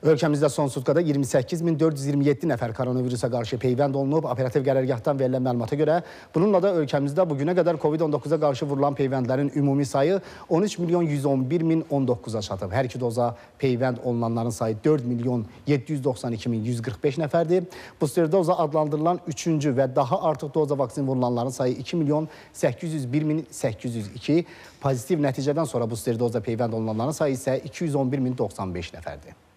Ölkəmizdə son sutqada 28427 nəfər koronavirusa qarşı peyvənd olunub. Operativ qərargahdan verilən məlumata görə bununla da ölkəmizdə bugünə qədər COVID-19-a qarşı vurulan peyvəndlərin ümumi sayı 13 milyon 111 min 19-a çatıb. Hər iki doza peyvənd olunanların sayı 4 milyon 792 min 145 nəfərdir. Booster doza adlandırılan üçüncü və daha artıq doza vaksin vurulanların sayı 2 milyon 801 min 802. Pozitiv nəticədən sonra booster doza peyvənd olunanların sayı isə 211 min 95 nəfərdir.